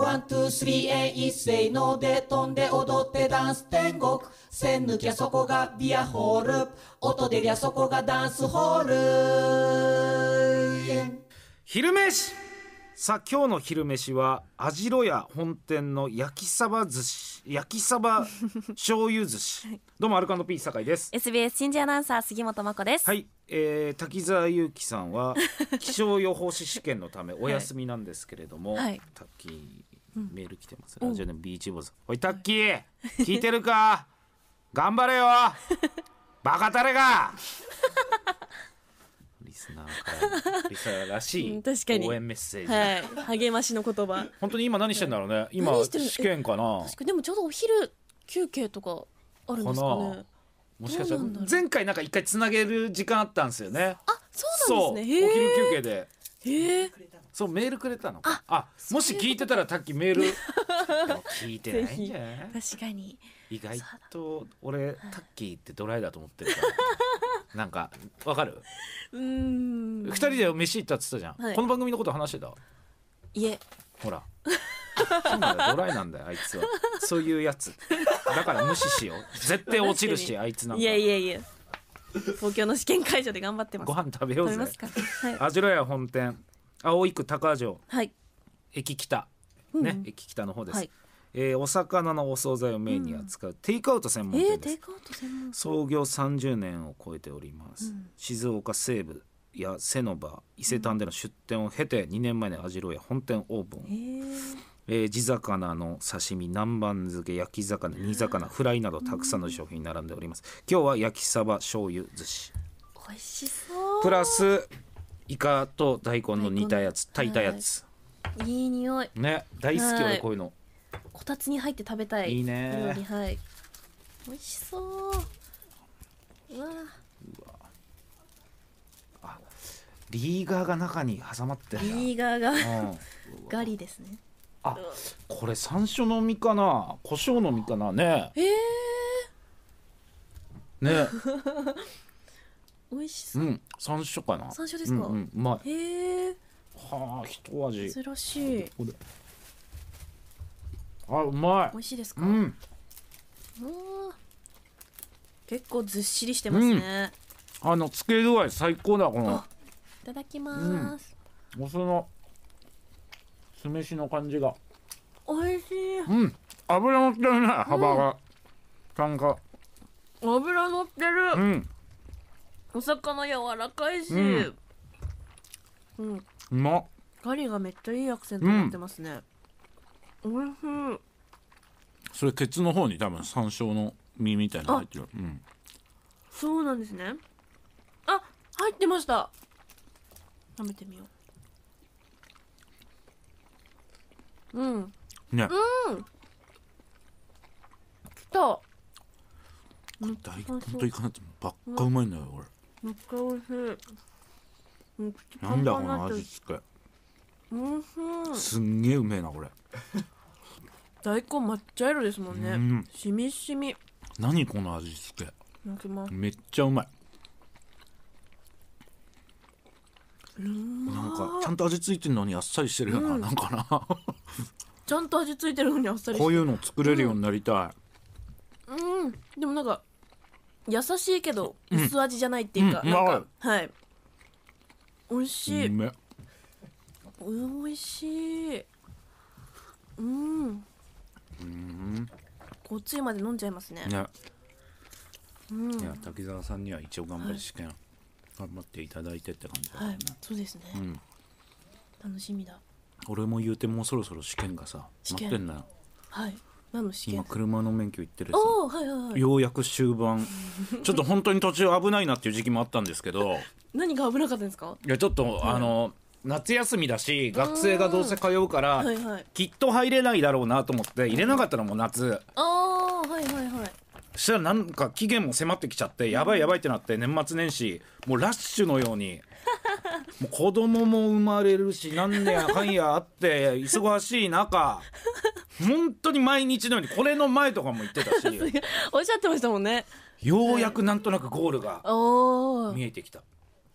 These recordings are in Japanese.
ワン、ツー、スリー、エイ、イイ、セノーので飛んで踊ってダンス天国。線抜きゃそこがビアホール。音出りゃそこがダンスホール。昼飯さあ今日の昼飯は網代屋本店の焼き鯖寿司焼き鯖 醤油寿司、はい、どうもアルカンドピー酒井です SBS 新人アナウンサー杉本真子ですはいえー、滝沢裕樹さんは 気象予報士試験のためお休みなんですけれども、はい、滝メール来てます、ラジオネームビーチボーズおいタッキー聞いてるか 頑張れよバカタレが リスナーからリスナーらしう確かいに応援メッセージ、はい、励ましの言葉。本当に今何してんだろうね今何し試験かな確かにでもちょうどお昼休憩とかあるんですかね。もしかしたら前回なんか一回つなげる時間あったんですよねあ、そうなんですね。お昼休憩でへえ。そうメールくれたのかあもし聞いてたらさっきメール 聞いてないんじゃない確かに意外と俺タッキーってドライだと思ってるから なんかわかるうん2人で飯行ったっつったじゃん、はい、この番組のこと話してたいえほらなんだドライなんだよあいつはそういうやつだから無視しよう絶対落ちるしあいつなんかいやいやいや東京の試験会場で頑張ってますご飯食べようぜ味ろや本店葵区高城、はい、駅北、ね、うん、駅北の方です、はい、えー、お魚のお惣菜をメインに扱う、テイクアウト専門店です、えー、創業30年を超えております、うん、静岡西部や瀬野場伊勢丹での出店を経て2年前に網代屋本店オープン、えーえー、地魚の刺身南蛮漬け焼き魚煮魚フライなどたくさんの商品並んでおります今日は焼きサバ醤油寿司美味しそうプラスイカと大根の煮たやつ炊いたやつ、はい、いい匂いね大好き俺、こういうのこたつに入って食べたいいいねはい美味しそううわうわあリーガーが中に挟まってるリーガーが、うん、ガリですねあこれ山椒の実かな胡椒の実かなねえー、ね 美味しそううん山椒かな山椒ですか、うんうまいへえはあ一味珍しいあうまい美味しいですかうん結構ずっしりしてますね、うん、あのつけ具合最高だこのいただきます、うん、お酢の酢飯の感じが美味しいうん油乗ってるね幅が、うん、ちんと油乗ってるうんお魚柔らかいし、うんうん、うまっガリがめっちゃいいアクセントになってますね、おいしいそれケツの方に多分山椒の実みたいなの入ってるうんそうなんですねあ入ってました食べてみよううんね、きた大根といかなってばっかうまいんだよこれ、めっちゃ美味しい口パンパンになってる美味しいすんげえうめえなこれ大根抹茶色ですもんねんしみしみ何この味付けめっちゃうまいなんかちゃんと味付いてるのにあっさりしてるよな、うんなんかなちゃんと味付いてるのにあっさりしてこういうの作れるようになりたい、うんでもなんか優しいけど薄味じゃないっていうか、うんうん、なんかはい美味しいうめ美味しいうんうんこっちまで飲んじゃいますねね、うん、いや滝沢さんには一応頑張り試験、はい、頑張っていただいてって感じね、はい、そうですね、うん、楽しみだ俺も言うてもうそろそろ試験がさ待ってんなよはい何の試験今車の免許行ってるし、はいはいようやく終盤 ちょっと本当に途中危ないなっていう時期もあったんですけど何が危なかったんですかいやちょっと、あの夏休みだし学生がどうせ通うから、はいはい、きっと入れないだろうなと思って入れなかったのも夏ああはいはいはいそしたらなんか期限も迫ってきちゃってやばいやばいってなって年末年始もうラッシュのように もう子供も生まれるし何年半やあって忙しい中本当に毎日のようにこれの前とかも言ってたし おっしゃってましたもんねようやくなんとなくゴールが見えてきた、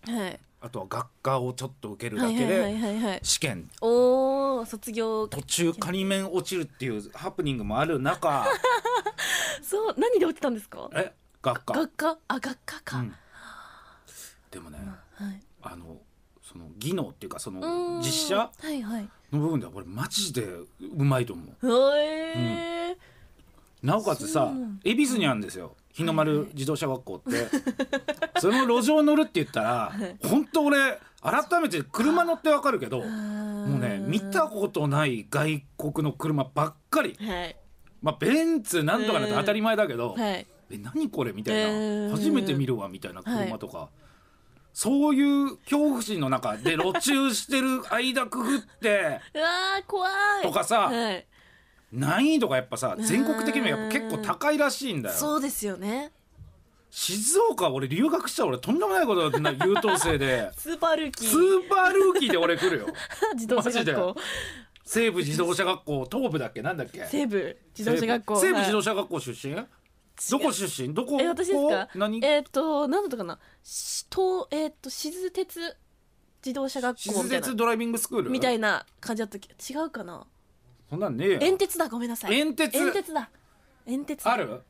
はい、あとは学科をちょっと受けるだけで試験お卒業途中仮面落ちるっていうハプニングもある中 そう何で落ちたんですかえ学科学科あ学科か、うん、でもね、はい、あのその技能っていうかその実写の部分ではれマジでうまいと思う。うんなおかつさ恵比寿にあるんですよ日の丸自動車学校って、はい、その路上乗るって言ったら本当俺改めて車乗ってわかるけどもうね見たことない外国の車ばっかり、はい、まあベンツなんとかなんて当たり前だけど、はい、え何これみたいな初めて見るわみたいな車とか。そういう恐怖心の中で路中してる間くぐって うわー怖いとかさ、はい、難易度がやっぱさ全国的にもやっぱ結構高いらしいんだよそうですよね静岡俺留学したら俺とんでもないことだって優等生で スーパールーキースーパールーキーで俺来るよ 自動車学校西部自動車学校東部だっけなんだっけ西部自動車学校西部自動車学校出身、はいどこ出身どこえ私ですか何えっ、ー、と何だったかなしとえっ、ー、と静鉄自動車学校みたいなドライビングスクールみたいな感じだったっけ違うかなそんなんねえ煙鉄だごめんなさい煙鉄煙鉄だ煙鉄ある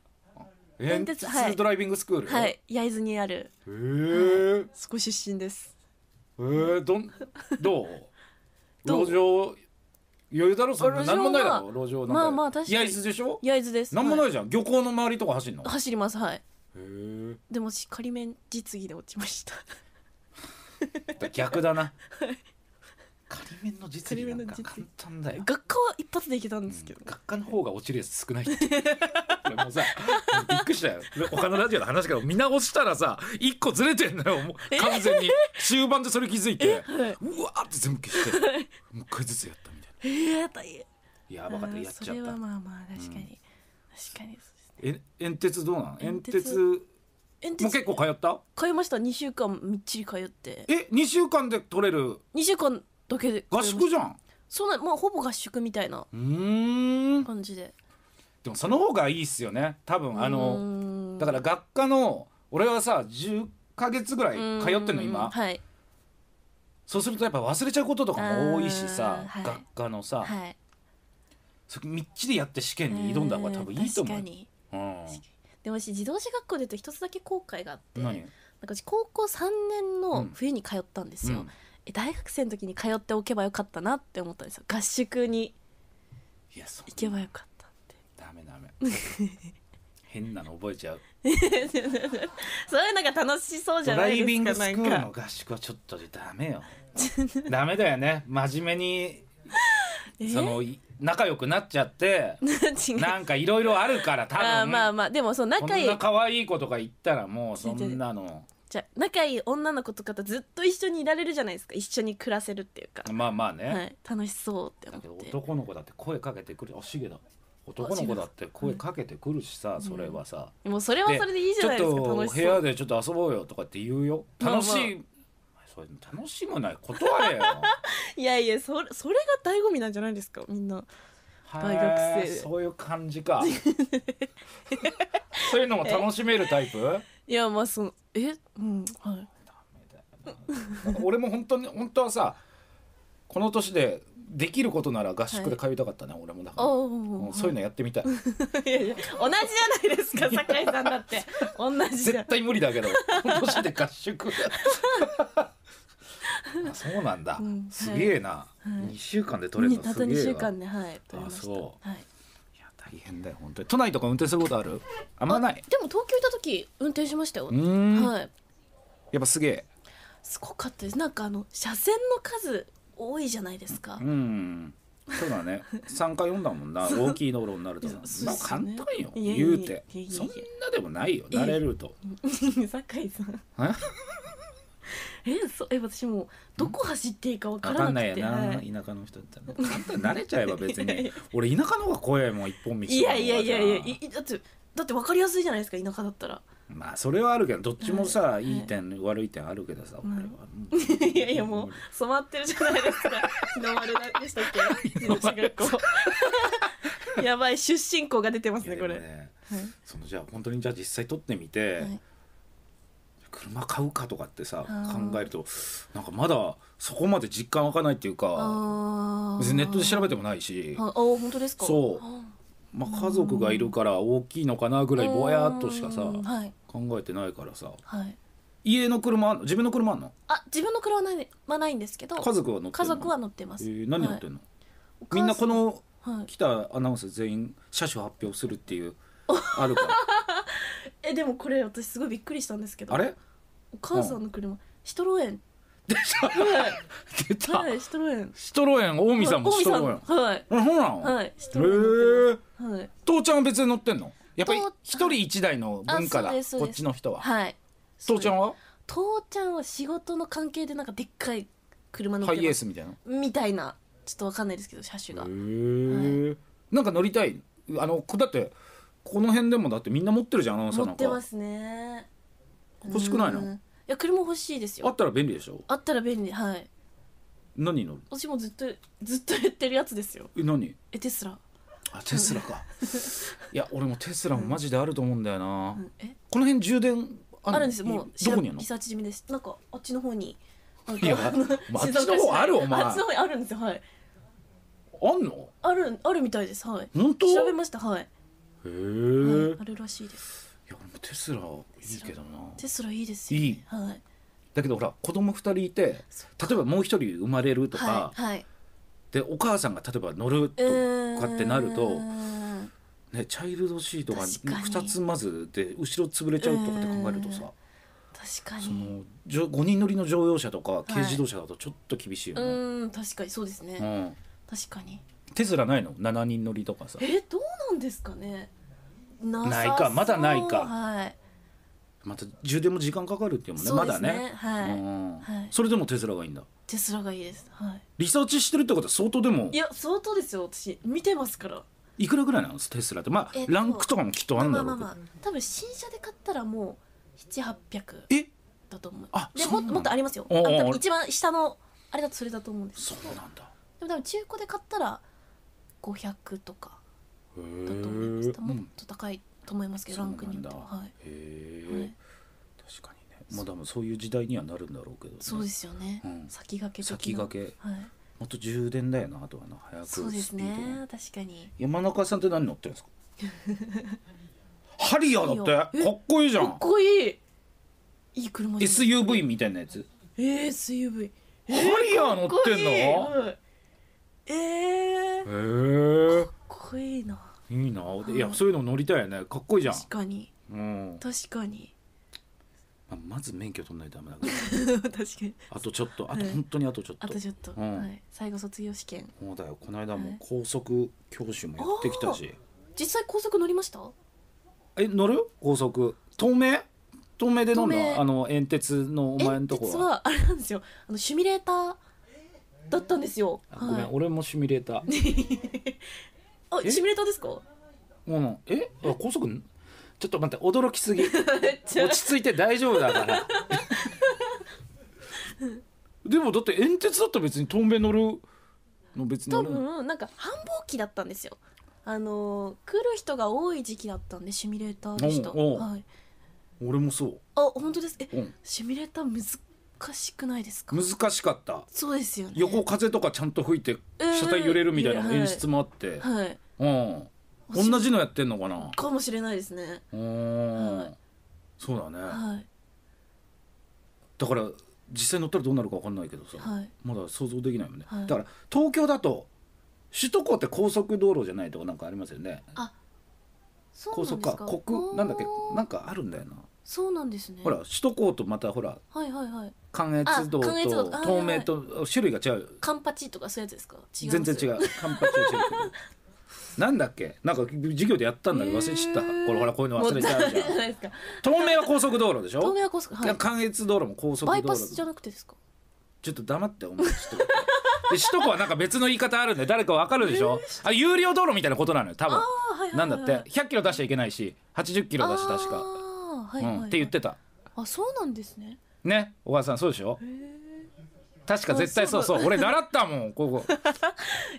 煙鉄ドライビングスクール、はい、はい、焼津にあるへえ、はい、出身ですへえどんどう路上余裕だろそん何もないだろ路上まあまあ確かに焼津でしょ焼津です何もないじゃん、はい、漁港の周りとか走るの走りますはいへでもしっかり面実技で落ちました逆だな、仮面の実技なんか簡単だよ学科は一発でいけたんですけど、うん、学科の方が落ちるやつ少ないって もうさびっくりしたよ他のラジオの話けど見直したらさ一個ずれてんのよ完全に終盤でそれ気づいて、はい、うわって全部消してもう一回ずつやったええー、大変やばかったやっちゃったそれはまあまあ確かに、うん、確かにそうですねえ煙鉄どうなん煙鉄煙鉄もう結構通った通いました2週間みっちり通ってえ二2週間で取れる2週間だけで合宿じゃんそうなまあほぼ合宿みたいな感じででもその方がいいっすよね多分あのだから学科の俺はさ10か月ぐらい通ってんの今はいそうするとやっぱ忘れちゃうこととかも多いしさ、はい、学科のさ、はい、そみっちりやって試験に挑んだ方が多分いいと思う。うん、でも私自動車学校で言うと一つだけ後悔があってなんか私高校3年の冬に通ったんですよ、うん、え大学生の時に通っておけばよかったなって思ったんですよ合宿に行けばよかったってダメダメ 変なの覚えちゃう そういうのが楽しそうじゃないですかイビングスクールの合宿はちょっとダメよダメだよね真面目に その仲良くなっちゃって なんかいろいろあるから多あまあまあでもそう仲こいんいな可愛い子とか言ったらもうそんなのじゃ仲いい女の子とかとずっと一緒にいられるじゃないですか一緒に暮らせるっていうか、まあまあね、はい、楽しそうってだけど男の子だって声かけてくる「おしげだ男の子だって声かけてくるしさ、それはさ、もうそれはそれでいいじゃないですか楽しそ部屋でちょっと遊ぼうよとかって言うよ楽しい、まあそれ楽しむない断れよ いやいやそそれが醍醐味なんじゃないですかみんな大学生そういう感じか そういうのも楽しめるタイプ いやまあそのえうんはいダメだよ俺も本当に本当はさこの年でできることなら合宿で通いたかったね、俺もだから、ううそういうのやってみたい いやいや同じじゃないですか 酒井さんだって同じじ絶対無理だけど年で合宿 あそうなんだ、うんすげえな、はい二週間で取れるのたった2週間いではい取りましたそはい、や大変だよ本当に都内とか運転することあるあんまないでも東京行った時運転しましたよはいやっぱすげえすごかったですなんかあの車線の数多いじゃないですか。うんそうだね三回読んだもんな大きい道路になると、まあ簡単よ言うてそんなでもないよ慣れると酒井さんえそう、え 私もどこ走っていいかわからない田舎の人だったら簡単慣れちゃえば別に 俺田舎の方が怖いもん一本道いやいやいやいやだってだってわかりやすいじゃないですか田舎だったらまあそれはあるけどどっちもさ、はい、いい点、はい、悪い点あるけどさ、うん、いやいやもう染まってるじゃないですか日の丸でしたっけ日の学校 やばい出身校が出てますねこれ、ねはい、そのじゃあ本当にじゃあ実際取ってみて、はい、車買うかとかってさ考えるとなんかまだそこまで実感湧かないっていうか別にネットで調べてもないしああ本当ですかそうまあ、家族がいるから大きいのかなぐらいぼやっとしかさ、はい、考えてないからさ、はい、家の車自分の車あんのあ自分の車はない,、まあ、ないんですけど家族は乗ってる家族は乗ってます、えー、何乗ってんの、はい、みんなこの、来たアナウンサー全員車種発表するっていうあるから えでもこれ私すごいびっくりしたんですけどあれお母さんの車、シトロエンで出た、はい、シトロエンシトロエン近江さんもシトロエンはいあ、そうなのはいシトロエンへえ、はい、父ちゃんは別に乗ってんのやっぱり一人一台の文化だこっちの人ははい父ちゃんは父ちゃんは仕事の関係でなんかでっかい車乗ってハイエースみたいなみたいなちょっとわかんないですけど車種がへえ、なんか乗りたいあのだってこの辺でもだってみんな持ってるじゃんアナウンサーなんか持ってますね欲しくないのや車欲しいですよあったら便利でしょあったら便利はい何乗る私もずっと ずっと言ってるやつですよえ何えテスラ、あテスラかいや俺もテスラもマジであると思うんだよな、うん、えこの辺充電ああるんですもうどこにあるのリサーチ済みですなんかあっちの方にないやあっちの方あるお前あっちの方にあるんですよはいあんのあるあるみたいですはい本当調べましたはいへえ、はいあるらしいですテスラいいけどなテスラいいですよ、ね、いい、はい、だけどほら子供2人いて例えばもう1人生まれるとか、はいはい、でお母さんが例えば乗るとかってなると、ね、チャイルドシートが2つまずで後ろ潰れちゃうとかって考えるとさ確かにその5人乗りの乗用車とか軽自動車だとちょっと厳しいよね、うん確かにそうですね、うん、確かにテスラないの7人乗りとかさえどうなんですかねないかまだないか、はい、また充電も時間かかるっていうもんね、ね、まだね、はいうん、はい、それでもテスラがいいんだテスラがいいです、はい、リサーチしてるってことは相当でもいや相当ですよ私見てますからいくらぐらいなんですテスラってまあ、えっと、ランクとかもきっとあるんだろうけど、まあまあまあ、多分新車で買ったらもう7800えだと思うあでももっとありますよあ多分一番下のあれだとそれだと思うんですそうなんだでも多分中古で買ったら500とかだと思います。もっと高いと思いますけど、ランクによっては。い、え、確かにね。まあ多分、そういう時代にはなるんだろうけど、ね、そうですよね。うん、先駆け先駆け。はい。もっと充電だよなあとはな早くそうですね確かに山中さんって何乗ってるんですか ハリアーだってかっこいいじゃんかっこいいいい車 SUV みたいなやつえー、SUV ハリアー乗ってんのえー、えー、かっこいいないいな、いやそういうの乗りたいよねかっこいいじゃん確かにうん確かにまあまず免許取んないとダメだけど 確かにあとちょっとあと本当にあとちょっと、あとちょっと、うんはい、最後卒業試験そうだよこの間も高速教習もやってきたし、実際高速乗りましたえ乗る高速透明透明で乗るのあの演鉄のお前のとこえ実はあれなんですよあのシミュレーターだったんですよあごめん、俺もシミュレーター あシミュレーターですかもうえあ高速ちょっと待って驚きすぎ落ち着いて大丈夫だから でもだって煙鉄だったら別にトンベ乗るの別に多分なんか繁忙期だったんですよあのー、来る人が多い時期だったんでシミュレーターでした、はい、俺もそうあ本当ですえ、うん、シミュレーターむしくないですか難しかったそうですよね横風とかちゃんと吹いて車体揺れるみたいな演出もあって、はい、うん、同じのやってんのかなかもしれないですねうん、はい、そうだね、はい、だから実際乗ったらどうなるか分かんないけどさ、はい、まだ想像できないもんね、だから東京だと首都高って高速道路じゃないとかなんかありますよねあそう高速か国なんだっけなんかあるんだよなそうなんですねほら首都高とまたほらはいはいはい関越道関越道とあはと種類が違うカンパチとかそういうやつですか違い全然違うカンパチは違 なんだっけなんか授業でやったんだけど忘れちゃったこれほらこういうの忘れちゃたうじゃん透明は高速道路でし東透明は高速、はい、関越道路も高速バ道イ路パスじゃなくてですかちょっと黙ってお前ちょっとで首都高はなんか別の言い方あるんで誰かわかるでしょあ有料道路みたいなことなのよ多分なんだって百キロ出しちゃいけないし八十キロだし確か、うんって言ってたあそうなんですねね小川さんそうでしょ確か絶対そうそう俺習ったもん ここ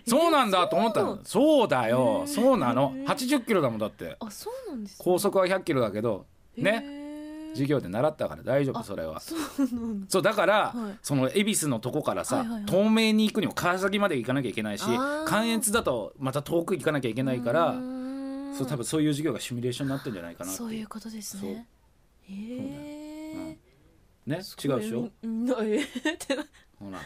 そうなんだと思ったのそうだよそうなの80キロだもんだってあそうなんです、高速は100キロだけどね授業で習ったから大丈夫それはそうだから、その恵比寿のとこからさ、透明に行くにも川崎まで行かなきゃいけないし関越だとまた遠く行かなきゃいけないからそう多分そういう授業がシミュレーションになってんじゃないかなそういうことですねええ、うんね違うでしょえ っほら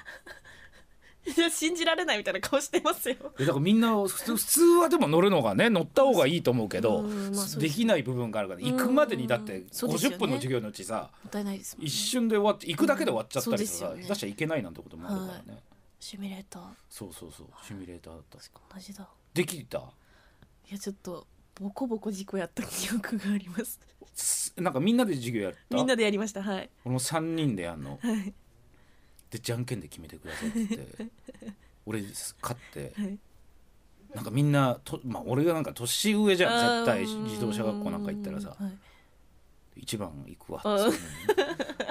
いや 信じられないみたいな顔してますよえだからみんな普通 普通はでも乗るのがね乗った方がいいと思うけど、まあうでできない部分があるから行くまでにだってそう50分の授業のうちさ、もったいないですね一瞬で終わって行くだけで終わっちゃったりとかね出しちゃいけないなんてこともあるからね、シミュレーターそうそうそうシミュレーターだった確か同じだできたいやちょっとボコボコ事故やった記憶がありますなんかみんなで授業やったみんなでやりましたはいこの3人であの、はい、でじゃんけんで決めてくださいって 俺勝って、はい、なんかみんなと、まあ、俺がなんか年上じゃん絶対自動車学校なんか行ったらさ、はい、一番行くわっ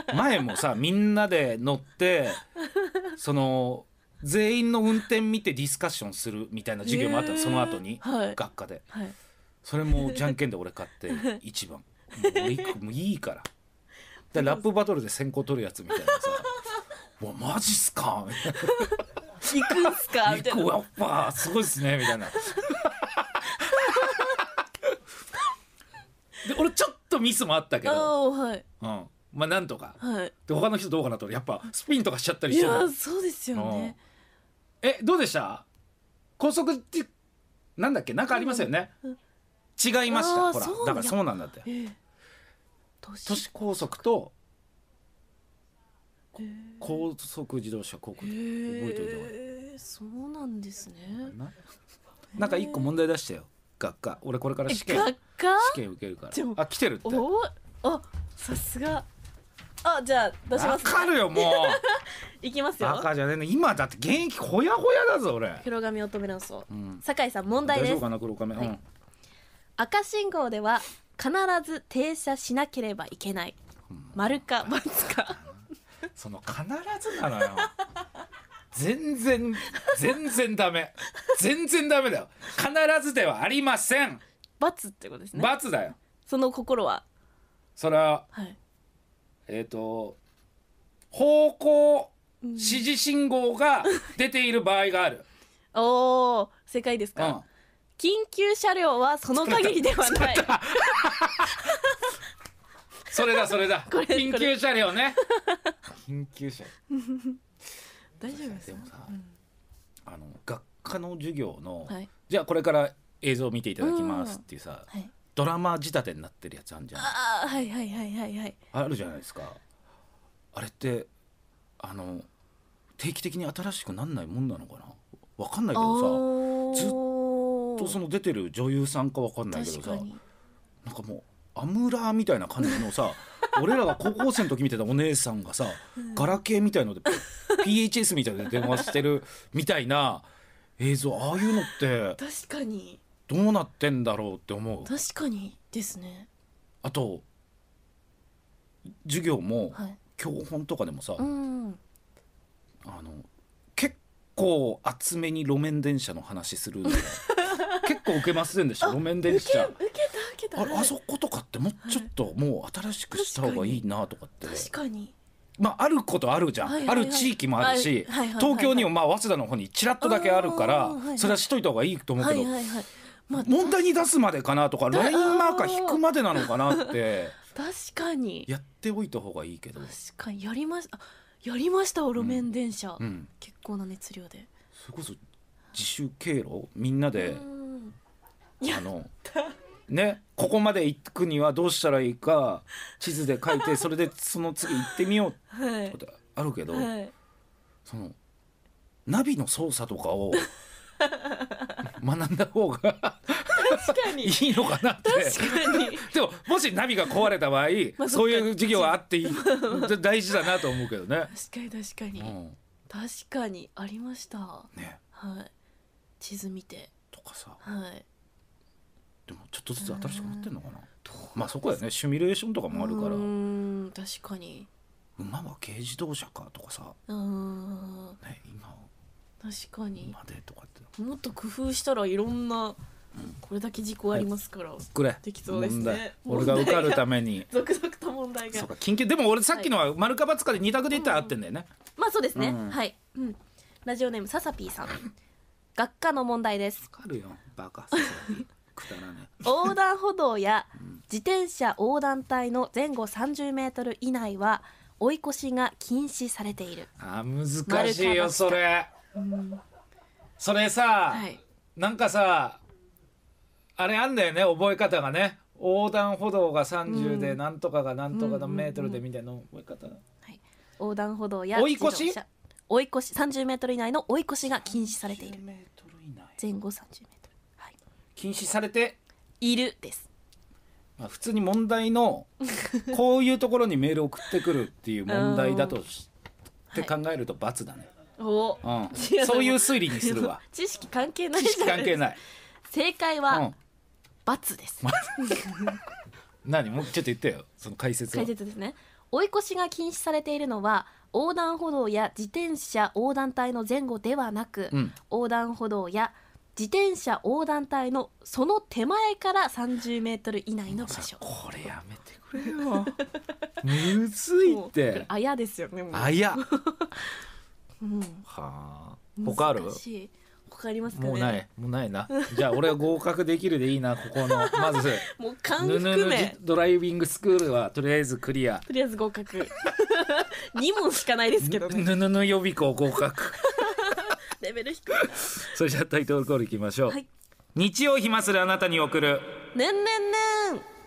て、前もさみんなで乗って その全員の運転見てディスカッションするみたいな授業もあったの、えー、その後に、はい、学科で、はい、それもじゃんけんで俺勝って1番もう一個もいいからでラップバトルで先行取るやつみたいなさ「うわマジっすか」みたいな「行くんすか」みたいな「やっぱすごいっすね」みたいな。で俺ちょっとミスもあったけど、はいうん、まあなんとか、はい、で他の人どうかなとやっぱスピンとかしちゃったりしていやそうですよね、うん、えどうでした高速ってなんだっけなんかありますよね、うん違いましたほらだからそうなんだって、えー、都市高速と高速自動車高校で覚えておいたえー、そうなんですねなんか一個問題出したよ学科俺これから試験学科試験受けるからあ来てるっておあさすがあじゃあ出します、ね、かるよもう いきますよ赤じゃね今だって現役ほやほやだぞ俺黒髪乙女の層、うん、酒井さん問題です大丈夫かな黒髪、はい、うん赤信号では必ず停車しなければいけない丸か×かその必ずなのよ全然全然ダメ全然ダメだよ必ずではありません×ってことですね×だよその心はそれは、はい、えっ、ー、と方向指示信号が出ている場合がある、うん、おー正解ですか、うん緊急車両はその限りではないそれだそれだ 緊急車両ね緊急車両 大丈夫ですよでもさ、うん、あの学科の授業の、はい、じゃあこれから映像を見ていただきますっていうさ、はい、ドラマ仕立てになってるやつあるじゃんあはいはいはいはいはいあるじゃないですかあれってあの定期的に新しくなんないもんなのかなわかんないけどさずっととその出てる女優さんか分かんないけどさなんかもうアムラーみたいな感じのさ 俺らが高校生の時見てたお姉さんがさ、うん、ガラケーみたいので PHS みたいで電話してるみたいな映像ああいうのって確かにどうなってんだろうって思う確かにですねあと授業も、はい、教本とかでもさ、うん、あの結構厚めに路面電車の話する結構受けませんでした路面電車受けた受けたああそことかってもうちょっともう新しくした方がいいなとかって確かにまあ、あることあるじゃん、はいはいはい、ある地域もあるし、東京にもまあ早稲田の方にちらっとだけあるから、それはしといた方がいいと思うけど、はいはいはいまあ、問題に出すまでかなとかラインマーカー引くまでなのかなって確かにやっておいた方がいいけど確かにやりましたやりました路面電車、うんうん、結構な熱量でそれこそ自主経路みんなであのねここまで行くにはどうしたらいいか地図で書いて それでその次行ってみようってことあるけど、はい、そのナビの操作とかを 学んだ方が確かにいいのかなって でももしナビが壊れた場合、まあ、そういう授業はあっていい大事だなと思うけどね確かに確かに、うん、確かにありましたねはい地図見てとかさはいでもちょっとずつ新しくなってんのかなまあそこやねシミュレーションとかもあるからうん確かに馬は軽自動車かとかさうんね今確かに馬でとかってもっと工夫したらいろんな、これだけ事故ありますから、これできそうですね俺が受かるために 続々と問題がそうか緊急でも俺さっきのは丸か×かで2択で言ったら合ってんだよね、まあそうですね、はい、うん、ラジオネームささぴーさん学科の問題ですわかるよバカくだらね横断歩道や自転車横断帯の前後30メートル以内は追い越しが禁止されているあ難しいよそれ、うん、それさ、はい、なんかさあれあんだよね覚え方がね横断歩道が30で、何とかが何とかのメートルでみたいな覚え方、はい、横断歩道や追い越し追い越し30メートル以内の追い越しが禁止されているメートル以内前後30メートル、はい、禁止されて、いるですまあ、普通に問題の こういうところにメール送ってくるっていう問題だとしって考えると罰だね、おお、うん、そういう推理にするわ知識関係ない知識関係ない正解は罰です、何もうちょっと言ってよその解説を解説ですね追い越しが禁止されているのは横断歩道や自転車横断帯の前後ではなく、うん横断歩道や自転車横断帯のその手前から30メートル以内の場所これやめてくれよ むずいってあやですよねあや うんはあ他ある難しいありますかねもうないもうないなじゃあ俺は合格できるでいいなここの まずもう完全にドライビングスクールはとりあえずクリアとりあえず合格2 問しかないですけどねぬぬ予備校合格 レベル低いそれじゃあタイトルコールいきましょう、はい、日曜暇するあなたに送るねんねんねん